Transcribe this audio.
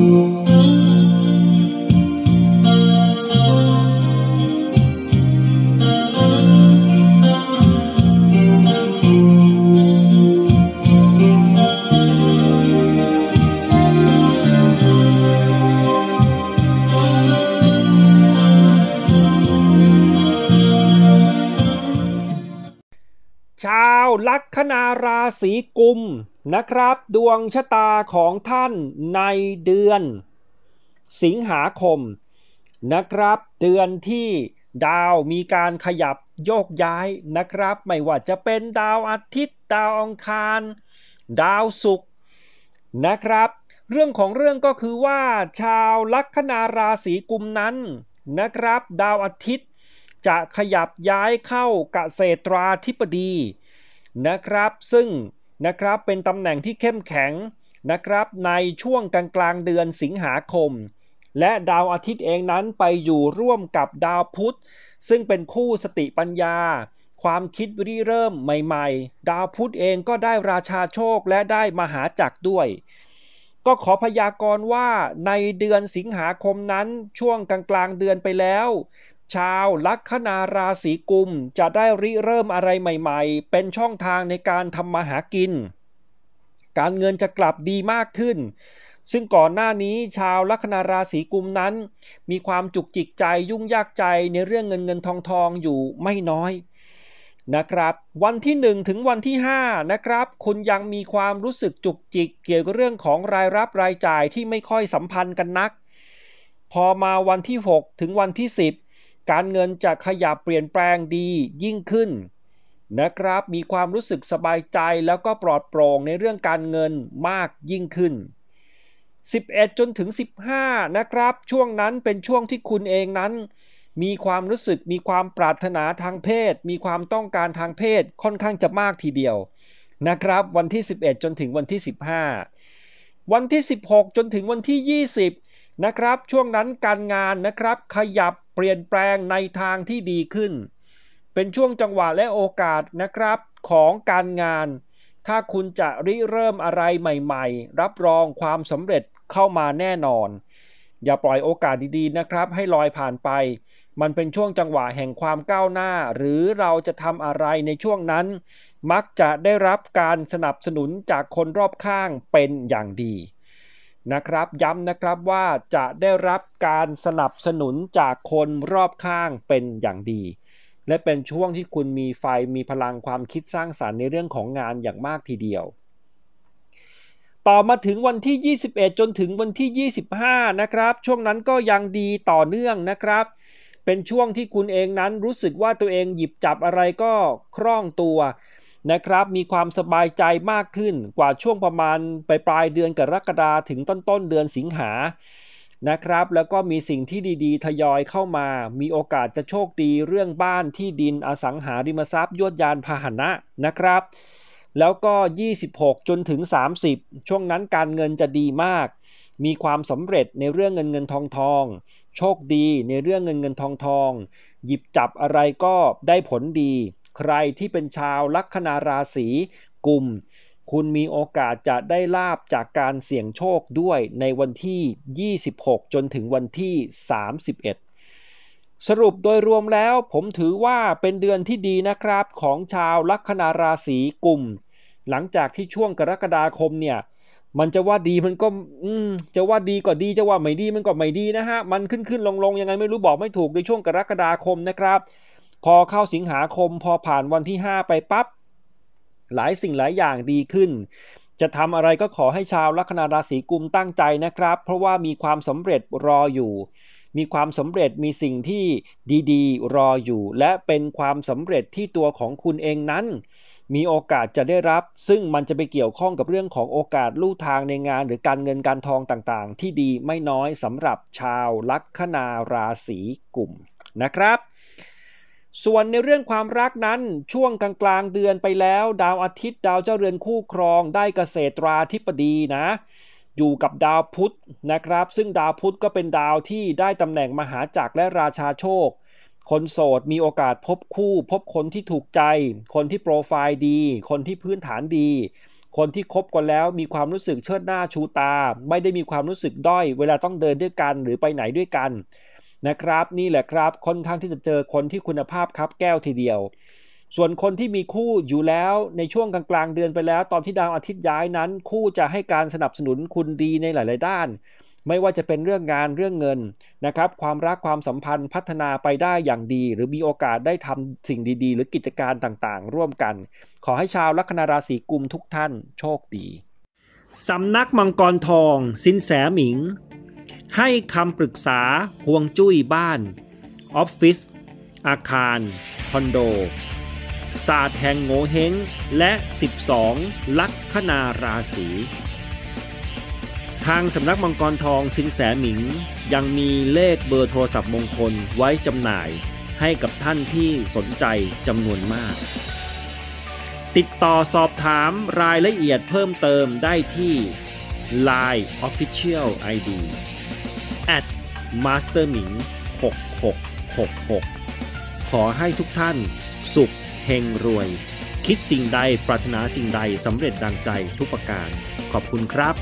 Música ชาวลัคนาราศีกุมนะครับดวงชะตาของท่านในเดือน สิงหาคมนะครับเดือนที่ดาวมีการขยับโยกย้ายนะครับ ไม่ว่าจะเป็นดาวอาทิตย์ดาวอังคาร ดาวศุกร์นะครับ เรื่องของเรื่องก็คือว่าชาวลัคนาราศีกุมนั้นนะครับดาวอาทิตย์จะขยับย้ายเข้ากเกษตราธิบดีนะครับซึ่งนะครับเป็นตำแหน่งที่เข้มแข็งนะครับ ในช่วงกลางกลางเดือนสิงหาคม และดาวอาทิตย์เองนั้นไปอยู่ร่วมกับดาวพุธ ซึ่งเป็นคู่สติปัญญา ความคิดริเริ่มใหม่ ๆ ดาวพุธเองก็ได้ราชาโชคและได้มหาจักรด้วย ก็ขอพยากรณ์ว่าในเดือนสิงหาคมนั้นช่วงกลางกลางเดือนไปแล้วชาวลัคนาราศีกุมจะได้ริเริ่มอะไรใหม่ๆ เป็นช่องทางในการทำมาหากิน การเงินจะกลับดีมากขึ้น ซึ่งก่อนหน้านี้ชาวลัคนาราศีกุมนั้น มีความจุกจิกใจยุ่งยากใจในเรื่องเงินเงินทองทองอยู่ไม่น้อยนะครับ วันที่ 1 ถึงวันที่5นะครับคุณยังมีความรู้สึกจุกจิกเกี่ยวกับเรื่องของรายรับรายจ่ายที่ไม่ค่อยสัมพันธ์กันนัก พอมาวันที่6ถึงวันที่10การเงินจะขยับเปลี่ยนแปลงดียิ่งขึ้น นะครับมีความรู้สึกสบายใจแล้วก็ปลอดโปร่งในเรื่องการเงินมากยิ่งขึ้น 11 จนถึง 15นะครับ ช่วงนั้นเป็นช่วงที่คุณเองนั้น มีความรู้สึกมีความปรารถนาทางเพศ มีความต้องการทางเพศค่อนข้างจะมากทีเดียวนะครับวันที่ 11 จนถึงวันที่ 15 วันที่ 16 จนถึงวันที่ 20นะครับช่วงนั้นการงานนะครับขยับเปลี่ยนแปลงในทางที่ดีขึ้น เป็นช่วงจังหวะและโอกาสนะครับของการงาน ถ้าคุณจะริเริ่มอะไรใหม่ๆ รับรองความสำเร็จเข้ามาแน่นอน อย่าปล่อยโอกาสดีๆนะครับ ให้ลอยผ่านไป มันเป็นช่วงจังหวะแห่งความก้าวหน้า หรือเราจะทำอะไรในช่วงนั้น มักจะได้รับการสนับสนุนจากคนรอบข้างเป็นอย่างดีนะครับย้ำนะครับว่าจะได้รับการสนับสนุนจากคนรอบข้างเป็นอย่างดี และเป็นช่วงที่คุณมีไฟมีพลังความคิดสร้างสารรค์ในเรื่องของงานอย่างมากทีเดียว ต่อมาถึงวันที่ 21 จนถึงวันที่ 25นะครับช่วงนั้นก็ยังดีต่อเนื่องนะครับ เป็นช่วงที่คุณเองนั้นรู้สึกว่าตัวเองหยิบจับอะไรก็คล่องตัวนะครับมีความสบายใจมากขึ้นกว่าช่วงประมาณปลายปลายเดือนกรกฎาถึงต้นต้นเดือนสิงหานะครับแล้วก็มีสิ่งที่ดีๆทยอยเข้ามา มีโอกาสจะโชคดีเรื่องบ้านที่ดินอสังหาริมทรัพย์ยวดยานพาหนะนะครับ แล้วก็ 26จนถึง30 ช่วงนั้นการเงินจะดีมาก มีความสำเร็จในเรื่องเงินเงินทองทอง โชคดีในเรื่องเงินเงินทองทอง หยิบจับอะไรก็ได้ผลดีใครที่เป็นชาวลัคนาราศีกุมคุณมีโอกาสจะได้ลาบจากการเสี่ยงโชคด้วยในวันที่ 26 จนถึงวันที่ 31 สรุปโดยรวมแล้วผมถือว่าเป็นเดือนที่ดีนะครับ ของชาวลัคนาราศีกุมหลังจากที่ช่วงกรกฎาคมเนี่ย มันจะว่าดีมันก็จะว่าดีก็ดีจะว่าไม่ดีมันก็ไม่ดีนะฮะ มันขึ้นขึ้นลงลงยังไงไม่รู้บอกไม่ถูกในช่วงกรกฎาคมนะครับพอเข้าสิงหาคมพอผ่านวันที่ 5 ไปปับ๊บหลายสิ่งหลายอย่างดีขึ้น จะทำอะไรก็ขอให้ชาวลัคนาราศีกุมตั้งใจนะครับ เพราะว่ามีความสำเร็จรออยู่ มีความสำเร็จมีสิ่งที่ดี ๆ รออยู่ และเป็นความสำเร็จที่ตัวของคุณเองนั้น มีโอกาสจะได้รับ ซึ่งมันจะไปเกี่ยวข้องกับเรื่องของโอกาสลู่ทางในงาน หรือการเงินการทองต่างๆ ที่ดีไม่น้อยสำหรับชาวลัคนาราศีกุมนะครับส่วนในเรื่องความรักนั้นช่วงกลางกลางเดือนไปแล้วดาวอาทิตย์ดาวเจ้าเรือนคู่ครองได้เกษตราธิปดีนะ อยู่กับดาวพุธนะครับ ซึ่งดาวพุธก็เป็นดาวที่ได้ตำแหน่งมหาจักรและราชาโชคคนโสดมีโอกาสพบคู่ พบคนที่ถูกใจ คนที่โปรไฟล์ดี คนที่พื้นฐานดี คนที่คบกันแล้วมีความรู้สึกเชิดหน้าชูตาไม่ได้มีความรู้สึกด้อยเวลาต้องเดินด้วยกันหรือไปไหนด้วยกันนะครับนี่แหละครับค่อนข้างที่จะเจอคนที่คุณภาพครับแก้วทีเดียว ส่วนคนที่มีคู่อยู่แล้วในช่วงกลาง ๆเดือนไปแล้วตอนที่ดาวอาทิตย์ย้ายนั้น คู่จะให้การสนับสนุนคุณดีในหลาย ๆ ด้าน ไม่ว่าจะเป็นเรื่องงานเรื่องเงินนะครับความรักความสัมพันธ์พัฒนาไปได้อย่างดี หรือมีโอกาสได้ทำสิ่งดี ๆ หรือกิจการต่าง ๆ ร่วมกัน ขอให้ชาวลัคนาราศีกุมทุกท่าน โชคดีสำนักมังกรทอง สินแสหมิงให้คำปรึกษาห่วงจุ้ยบ้าน ออฟฟิศอาคาร คอนโด ศาสตร์แห่งโงเฮงและ 12 ลัคนาราศี ทางสำนักมังกรทองสินแสหมิง ยังมีเลขเบอร์โทรศัพท์มงคลไว้จำหน่าย ให้กับท่านที่สนใจจำนวนมาก ติดต่อสอบถามรายละเอียดเพิ่มเติมได้ที่ Line Official ID at masterming 6666 ขอให้ทุกท่านสุขเฮงรวย คิดสิ่งใด ปรารถนาสิ่งใดสำเร็จดังใจทุกประการ ขอบคุณครับ